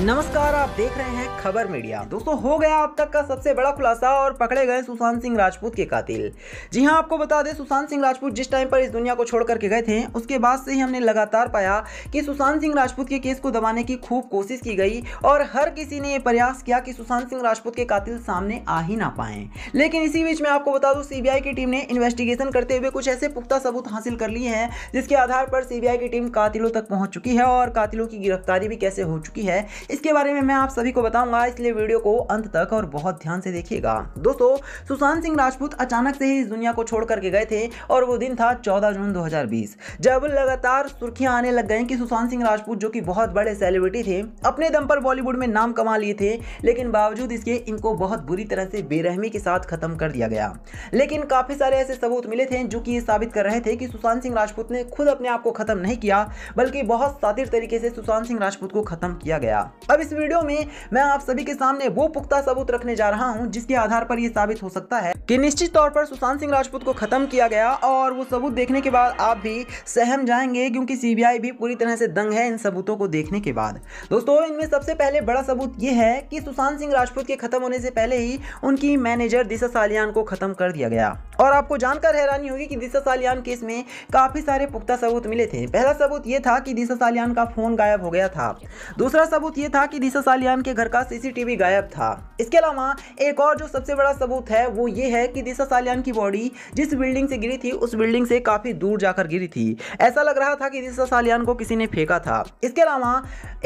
नमस्कार आप देख रहे हैं खबर मीडिया दोस्तों हो गया अब तक का सबसे बड़ा खुलासा और पकड़े गए सुशांत सिंह राजपूत के कातिल जी हां आपको बता दें सुशांत सिंह राजपूत जिस टाइम पर इस दुनिया को छोड़ करके गए थे उसके बाद से ही हमने लगातार पाया कि सुशांत सिंह राजपूत के केस को दबाने की खूब कोशिश की गई और हर किसी ने यह प्रयास किया कि सुशांत सिंह राजपूत के कातिल सामने आ ही ना पाए लेकिन इसी बीच में आपको बता दूँ सीबीआई की टीम ने इन्वेस्टिगेशन करते हुए कुछ ऐसे पुख्ता सबूत हासिल कर लिए हैं जिसके आधार पर सीबीआई की टीम कातिलों तक पहुंच चुकी है और कातिलों की गिरफ्तारी भी कैसे हो चुकी है इसके बारे में मैं आप सभी को बताऊंगा इसलिए वीडियो को अंत तक और बहुत ध्यान से देखिएगा दोस्तों सुशांत सिंह राजपूत अचानक से ही इस दुनिया को छोड़ करके गए थे और वो दिन था चौदह जून दो जब लगातार सुर्खियां आने लग गई कि सुशांत सिंह राजपूत जो कि बहुत बड़े सेलिब्रिटी थे अपने दम पर बॉलीवुड में नाम कमा लिए थे लेकिन बावजूद इसके इनको बहुत बुरी तरह से बेरहमी के साथ खत्म कर दिया गया लेकिन काफी सारे ऐसे सबूत मिले थे जो कि ये साबित कर रहे थे कि सुशांत सिंह राजपूत ने खुद अपने आप को खत्म नहीं किया बल्कि बहुत सातिर तरीके से सुशांत सिंह राजपूत को खत्म किया गया अब इस वीडियो में मैं आप सभी के सामने वो पुख्ता सबूत रखने जा रहा हूं जिसके आधार पर यह साबित हो सकता है कि निश्चित तौर पर सुशांत सिंह राजपूत को खत्म किया गया और वो सबूत देखने के बाद आप भी सहम जाएंगे क्योंकि सीबीआई भी पूरी तरह से दंग है इन सबूतों को देखने के बाद दोस्तों इनमें सबसे पहले बड़ा सबूत ये है कि सुशांत सिंह राजपूत के खत्म होने से पहले ही उनकी मैनेजर दिशा सालियान को खत्म कर दिया गया और आपको जानकर हैरानी होगी कि दिशा सालियान केस में काफी सारे पुख्ता सबूत मिले थे पहला सबूत ये था कि दिशा सालियान का फोन गायब हो गया था दूसरा सबूत ये ये था कि दिशा सालियान के घर का सीसीटीवी गायब था इसके अलावा एक और जो सबसे बड़ा सबूत है वो ये है कि दिशा सालियान की बॉडी जिस बिल्डिंग से गिरी थी उस बिल्डिंग से काफ़ी दूर जाकर गिरी थी ऐसा लग रहा था कि दिशा सालियान को किसी ने फेंका था इसके अलावा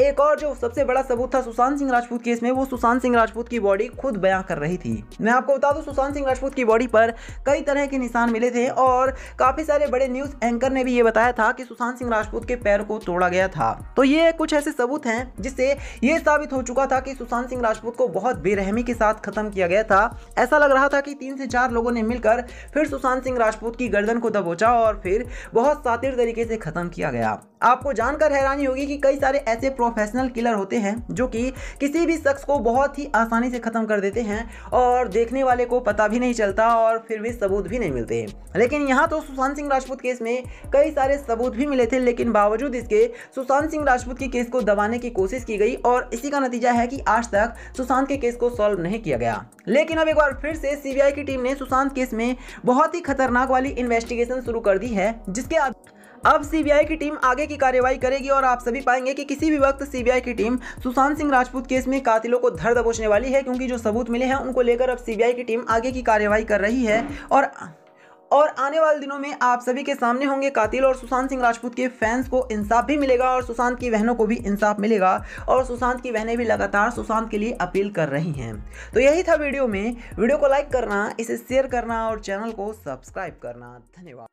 एक और जो सबसे बड़ा सबूत था सुशांत सिंह राजपूत केस में वो सुशांत सिंह राजपूत की बॉडी खुद बयां कर रही थी मैं आपको बता दूं सुशांत सिंह राजपूत की बॉडी पर कई तरह के निशान मिले थे और काफ़ी सारे बड़े न्यूज़ एंकर ने भी ये बताया था कि सुशांत सिंह राजपूत के पैर को तोड़ा गया था तो ये कुछ ऐसे सबूत हैं जिससे ये साबित हो चुका था कि सुशांत सिंह राजपूत को बहुत बेरहमी के साथ खत्म किया गया था ऐसा लग रहा था कि तीन से चार लोगों ने मिलकर फिर सुशांत सिंह राजपूत की गर्दन को दबोचा और फिर बहुत सातिर तरीके से खत्म किया गया आपको जानकर हैरानी होगी कि कई सारे ऐसे प्रोफेशनल किलर होते हैं जो कि किसी भी शख्स को बहुत ही आसानी से ख़त्म कर देते हैं और देखने वाले को पता भी नहीं चलता और फिर भी सबूत भी नहीं मिलते लेकिन यहाँ तो सुशांत सिंह राजपूत केस में कई सारे सबूत भी मिले थे लेकिन बावजूद इसके सुशांत सिंह राजपूत के केस को दबाने की कोशिश की गई और इसी का नतीजा है कि आज तक सुशांत के केस को सॉल्व नहीं किया गया लेकिन अब एक बार फिर से सीबीआई की टीम ने सुशांत केस में बहुत ही खतरनाक वाली इन्वेस्टिगेशन शुरू कर दी है जिसके अब सीबीआई की टीम आगे की कार्यवाही करेगी और आप सभी पाएंगे कि किसी भी वक्त सीबीआई की टीम सुशांत सिंह राजपूत केस में कातिलों को धर दबोचने वाली है क्योंकि जो सबूत मिले हैं उनको लेकर अब सीबीआई की टीम आगे की कार्यवाही कर रही है और और आने वाले दिनों में आप सभी के सामने होंगे कातिल और सुशांत सिंह राजपूत के फैंस को इंसाफ भी मिलेगा और सुशांत की बहनों को भी इंसाफ मिलेगा और सुशांत की बहनें भी लगातार सुशांत के लिए अपील कर रही हैं तो यही था वीडियो में वीडियो को लाइक करना इसे शेयर करना और चैनल को सब्सक्राइब करना धन्यवाद